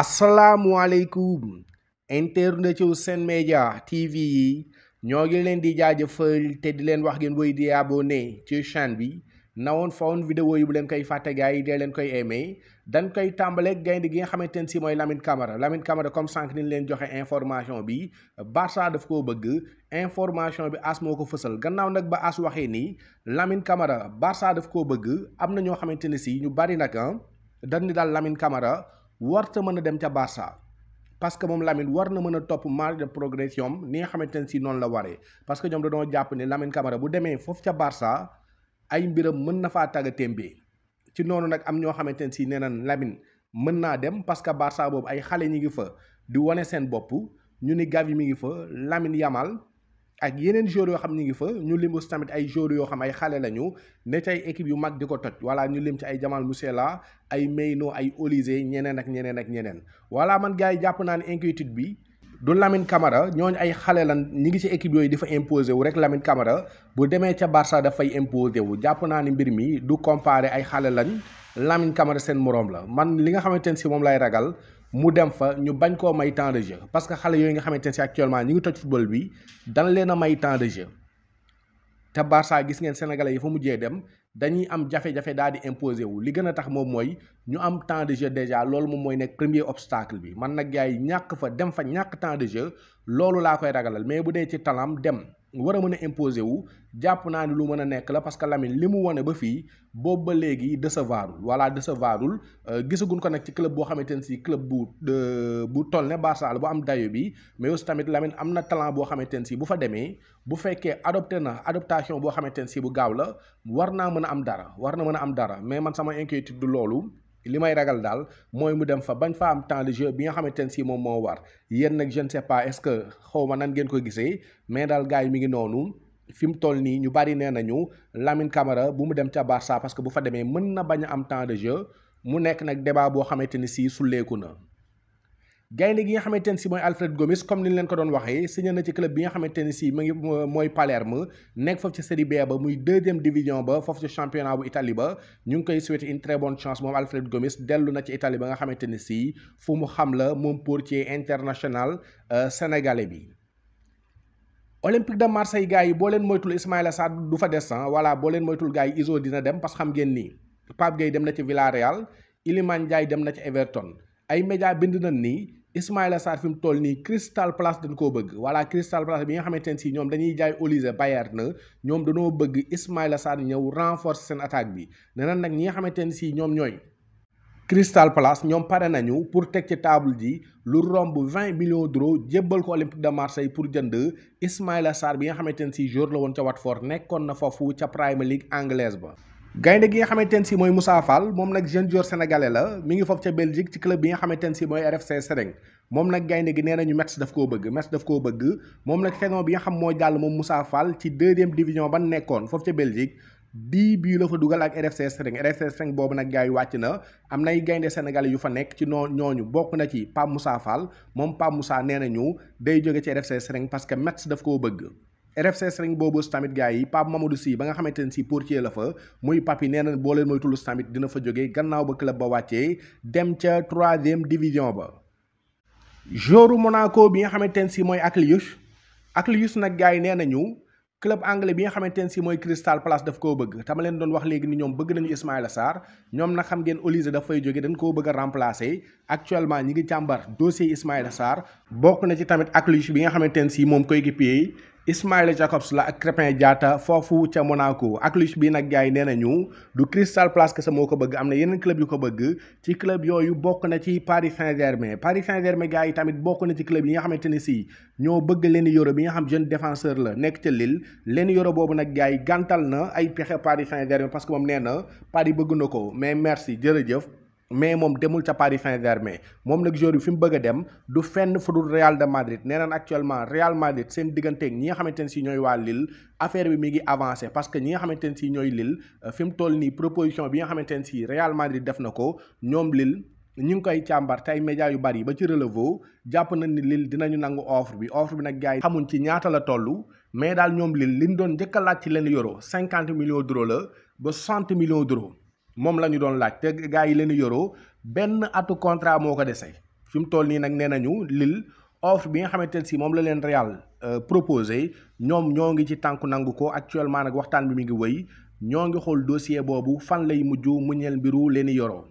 asalaamualeykum internet yu seen Média TV yi ñoo ngi leen di jaajëfal te di leen wax ngeen woy di abonné ci chaîne bi nawoon fawoon video yi bu leen koy fàtte gars yi dee leen koy aimé dañ koy tàmbale gaynde gi nga xamante ne si mooy Lamine Camara Lamine Camara comme sànq ni leen joxe information bi Barça daf koo bëgg information bi as moo ko fësal gannaaw nag ba as waxee nii Lamine Camara Barça daf koo bëgg am na ñoo xamante ne si ñu bari nag ah, dañ ni daal Lamine Camara war warta mën a dem ca Barça parce que moom Lamine war na mën a topp marge de progression am ni nga xamante ne si noonu la waree parce que ñoom dañoo jàpp ni Lamine Camara bu demee foofu ca Barça ay mbiram mën na faa tagga bi ci noonu nag am ñoo xamante ne si nee nan Lamine mën naa dem parce que Barça boobu ay xale ñi ngi fa di wane seen bopp ñu ni yi mi ngi fa Lamine Yamal ak yeneen joueurs yoo xam ñu ngi fa ñu lim aussi tamit ay joueurs yoo xam ay xale lañu ne ci ay équipe yu mag di ko toj voilà ñu lim ci ay Jamal Musiala ay Meyno ay Olise ñeneen ak ñeneen ak ñeneen voilà man gars yi jàpp naa ne inquiétude bi. du Lamine Camara ñooñu ay xale lan ñi ngi ci équipe yooyu dafa imposé wu rek Lamine Camara bu demee ca Barça dafay imposé wu jàpp naa ni mbir mi du comparé ay xale lañ Lamine Camara seen moroom la man li nga xamante ne si moom lay ragal mu dem fa ñu bañ koo may temps de jeu parce que xale yooyu nga xamante ne si actuellement ñu ngi toj football bi dan leen a may temps de jeu te Barça gis ngeen sénégalais yi fa mujjee dem dañuy am jafe-jafe daal di imposer wu li gën a tax moom mooy ñu am temps de jeu déjà loolu moom mooy nekk premier obstacle bi man nag yaay ñàkk fa dem fa ñàkk temps de jeu loolu laa koy ragalal mais bu dee ci talam dem. war a mën a imposer wu jàpp naa ni lu mën a nekk la parce que Lamine li mu wane ba fii boobu ba léegi décevoirul voilà décevoirul euh, gisaguñ ko nag ci club boo xamante ne sii club bu bu toll ne Barça bu am dayo bi mais aussi tamit lamin am na talent boo xamante ne si bu fa demee bu fekkee adopté na adaptation boo xamante ne si bu gaaw la war naa mën a am dara war na mën a am dara mais man sama inquiétude du loolu. li may ragal daal mooy mu dem fa bañ fa am temps de jeu bi nga xamante ne sii moom moo war yéen nag je ne sais pas que xaw nan ngeen ko gisee mais daal gars yi mi ngi noonu fi mu toll nii ñu bari nee nañu Lamine Camara bu mu dem ca Barça parce que bu fa demee mën na bañ a am temps de jeu mu nekk nag débat boo xamante ni sii suleeku na. gaynde gi nga xamante ne si mooy Alfred Gomis comme ni ñu leen ko doon waxee signé na ci club bi nga xamante ne si mu ngi mooy Palerme nekk foofu ci Serie B ba muy deuxième division ba foofu ci championnat bu Italie ba ñu ngi koy souhaiter une très bonne chance moom Alfred Gomis dellu na ci Italie ba nga xamante ne si fu mu xam la moom portier international euh, sénégalais bi. Olympique de Marseille gars yi boo leen moytul Ismaïla Sarr du fa des ah voilà boo leen moytul gars yi dina dem parce que xam ngeen ni Pape Gueye dem na ci Villarreal Iliman dem na ci Everton. ay média bind nañ nii Ismaïla Sarr fi mu toll nii Crystal place dañ koo bëgg voilà Crystal Palace bi nga xamante ne sii ñoom dañuy jaay Olise Bayern na ñoom dañoo bëgg Ismaïla Sarr ñëw renforcer seen attaque bi nee nag ñi nga xamante ne si ñoom ñooy. Crystal place ñoom pare nañu pour teg ci table ji lu romb vingt millions d'euros jébbal ko Olympique de Marseille pour jënd Ismaïla Sarr bi nga xamante ne si joueur la woon ca Watford nekkoon na foofu ca Premier League anglaise ba. gaynde gi nga xamante ne si mooy Moussa Fall moom nag jeune joueur sénégalais la mu ngi foofu ca Belgique ci club bi nga xamante ne si mooy RFC Sereng moom nag gaynde gi nee nañu Metz daf koo bëgg Metz daf koo bëgg moom nag saison bi nga xam moo jàll moom musa Fall ci deuxième division ba nekkoon foofu ca Belgique dix bii la fa dugal ak RFC Sereng RFC Sereng boobu nag gars yi wàcc na am nay gaynde sénégalais yu fa nekk ci noo ñooñu bokk na ci Pape musa Fall moom Pape musa nee nañu day jóge ci RFC Sereng parce que Metz daf koo bëgg RFC Serigne boobu tamit gars yi Pape Mamadou Sy ba nga xamante ne si portier la fa muy papi nee na boo leen mooy Toulouse tamit dina fa jógee gannaaw ba club ba wàccee dem ca troisième division ba joru Monaco bi nga xamante ne si mooy Aklius Aklius nag gars yi nee nañu club anglais bi nga xamante ne si mooy Crystal Palace daf koo bëgg tama leen doon wax léegi ni ñoom bëgg nañu Ismaïla Sarr ñoom nag xam ngeen Olise daf fay jóge dañ koo bëgg a remplacer actuellement ñi ngi càmbar dossier Ismaïla Sarr bokk na ci tamit accluche bi nga xamanteni si moom koy équipier Ismaila Jacobs la ak Crépin Diatta foofu ca Monaco accluche bi nag gars yi nee nañu du Crystal Palace kese moo ko bëgg am na yeneen club yu ko bëgg ci club yooyu bokk na ci Paris Saint-Germain Paris Saint-Germain gars tamit bokk na ci club yi nga xamanteni si ñoo bëgg leen yoro bi nga xam jeune défenseur la nekk ca Lille leen yoro boobu nag gars gantal na ay pexe Paris Saint-Germain parce que moom nee na Paris bëgg na ko mais merci jërëjëf mais moom demul ca Paris Saint-Germain moom nag joueur bi fi mu bëgg a dem du fenn fu dul Real de Madrid nee naan actuellement Real Madrid seen digganteeg ñi nga xamante ne si ñooy waa Lille affaire bi mi ngi avancé parce que ñi nga xamante ne si ñooy Lille euh, toll nii proposition bi nga xamante ne si Real Madrid def na ko ñoom Lille ñu ngi koy càmbar te ay médias yu bari ba ci relevo jàpp nañ ni Lille dinañu nangu offre bi offre bi nag gars yi xamuñ ci ñaata la toll mais daal ñoom Lille liñ doon njëkkalaat ci leen yoro cinquante millions d'euros la ba soixante millions d'euros moom la ñu doon laaj te gars yi leen yoroo benn atu contrat moo ko desee fi mu toll nii nag nee nañu lil offre bi nga xamante ne si moom la leen Real euh, proposé ñoom ñoo ngi ci tànku nangu ko actuellement nag waxtaan bi mu ngi wëy ñoo ngi xool dossier boobu fan lay mujj mu ñeel mbiru leen yoroo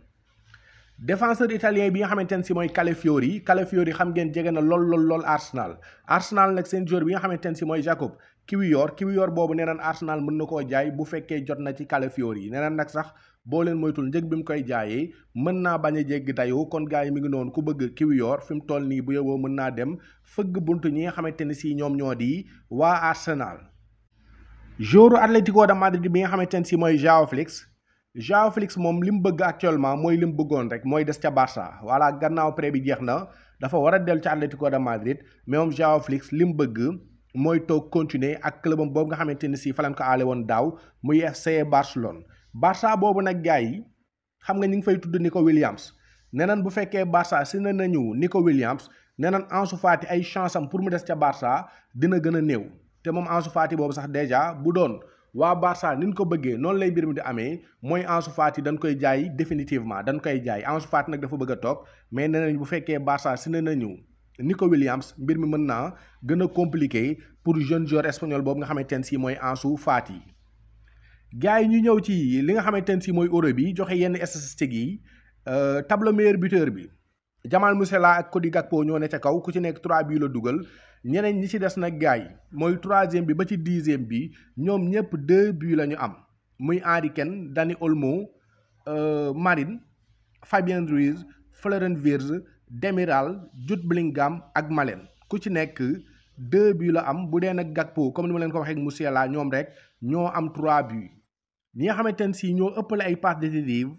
défenseur italien bi nga xamante ne si mooy Calafiori Calafiori xam ngeen jege na lool lool lool Arsenal Arsenal nag seen joueur bi nga xamante ne si mooy Jacob Kiwior Kiwior boobu nee naan Arsenal mën na koo jaay bu fekkee jot na ci Calafiori nee naan nag sax boo leen moytul njëg bi mu koy jaayee mën naa bañ a jéggi dayoo kon gars yi mi ngi noonu ku bëgg Kiwior fi mu toll nii bu yóbboo mën naa dem fëgg bunt ñi nga xamante ne si ñoom ñoo di waa Arsenal. joueur Atlético de Madrid bi nga xamante ne si mooy Joao Félix. Joao Félix moom li mu bëgg actuellement mooy li mu bëggoon rek mooy des ca Barça voilà gannaaw prêt bi jeex na dafa war a dellu ci Atlético de Madrid mais moom Joao Félix li mu bëgg mooy toog continuer ak clubam boobu nga xamante ni si falan ko aale woon daaw muy FC Barcelone. Barça boobu nag gars yi xam nga ñu ngi fay tudd Nico Williams nee nañ bu fekkee Barça si ne nañu Nico Williams nee nañ Ansu Fati ay chance am pour mu des ca Barça dina gën a néew te moom Ansu Fati boobu sax dèjà bu doon. waa Barça ni ñu ko bëggee noonu lay mbir mi di amee mooy Ansu Fati dañ koy jaay définitivement dañ koy jaay Ansu Fati nag dafa bëgg a toog mais nee nañ bu fekkee Barça si ne nañu Nico Williams mbir mi mën naa gën a compliqué pour jeune joueur espagnol boobu nga xamante ne si mooy Ansu Fati. gars yi ñu ñëw ci li nga xamante ne si mooy euro bi joxe yenn statistiques yi euh, tableau meilleur buteur bi jaman Musiala ak Cody Gakpo ñoo ne ca kaw ku ci nekk 3 buts la dugal. ñeneen ñi ci des nag gars yi mooy troisième bi ba ci dixième bi ñoom ñëpp deux buts la ñu am muy Harry Kane Dani Olmo euh, Marin Fabien Ruiz Florian Wirtz Demiral Jude Bellingham ak Malen ku ci nekk deux buts la am bu dee nag Gakpo comme ni ma leen ko waxee ak Musiala ñoom rek ñoo am trois buts ñi nga xamante ne si ñoo ëppale ay passes décisives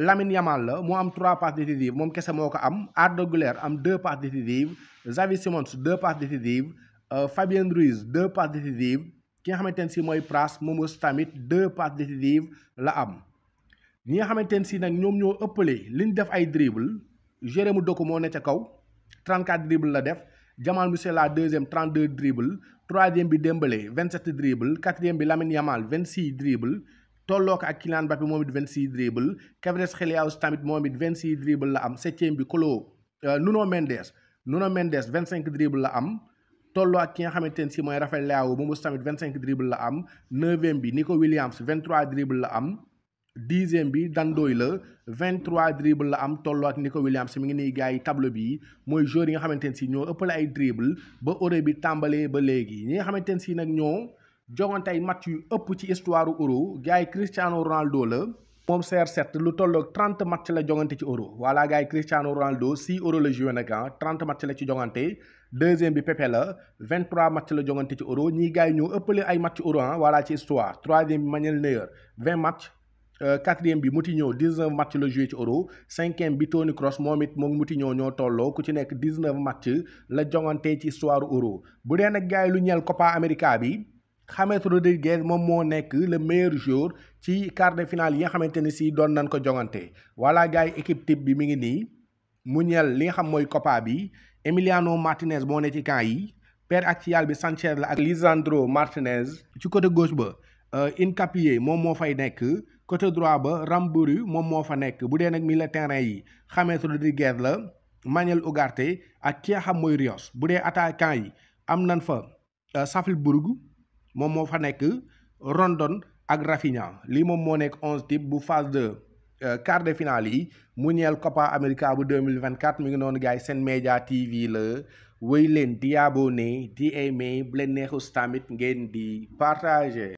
Lamine Yamal moi, am trois passes décisives moom kese moo am Arda am deux passes décisives Xavier Simons deux passes décisives euh, Fabien Ruiz deux passes décisives Qui a mis si moy Pras momo Stamit deux passes décisives la am ni nga xamante si nak ñom ñoo ëppalé liñ def ay dribble Jérémy Doku moo ne ca kaw 34 dribble la def Jamal Musiala deuxième 32 dribble troisième bi 27 dribble quatrième bi Lamine Yamal 26 dribbles. tolloo ko ak Kylian Mbappé moom it 26 dribble Kevres Xeliaus tamit moom it 26 dribble la am septième bi Kolo euh, Nuno Mendes Nuno Mendes 25 dribble la am tolloo ak ki nga xamante ne si mooy Rafael Leao moom tamit 25 dribble la am neuvième bi Nico Williams 23 dribble la am dixième bi Dandoy la 23 dribble la am tolloo ak Nico Williams mu ngi nii gars yi tableau bi mooy joueur yi nga xamante ne si ñoo ëppale ay dribble ba Euro bi tàmbalee ba léegi ñi nga xamante ne si nag ñoo. jogante ay match yu ëpp ci histoire euro gars yi Cristiano Ronaldo la moom CR7 lu tolloog 30 match la jongante ci euro wala gaay yi Cristiano Ronaldo 6 euro la joué nag ah 30 match la ci jogante deuxième bi Pepe la 23 match la jogante ci euro ñii gars yi ñoo ëppale ay match euro ah voilà ci histoire troisième bi Manuel Neuer 20 match. Euh, quatrième bi Moutinho 19 match la joué ci euro cinquième bi Toni Kroos moom it moom ñëw ñoo tolloo ku ci nekk 19 match la jongante ci histoire uro bu dee nag gars lu ñeel Copa America bi. James Rodriguez moom moo nekk le meilleur joueur ci quart de finale yi nga xamante ni si doon nañ ko jongante wala gars yi équipe type bi mu ngi nii mu li nga xam mooy Copa bi Emiliano Martinez moo ne ci camp yi paire axiale bi Sanchez la ak Lisandro Martinez ci côté gos ba euh, Incapié moom moo fay nekk côté droit ba Ramburu moom moo fa nekk bu dee nag milieu terrain yi James Rodriguez la Manuel Ugarte ak ki nga xam mooy Rios bu dee attaquant yi am nañ fa euh, Safilburg moom moo fa Rondon ak Rafinha lii moom moo nekk 11 type de euh, quart de finale yi Copa America bu 2024 mi ngi TV la wéy di abonné di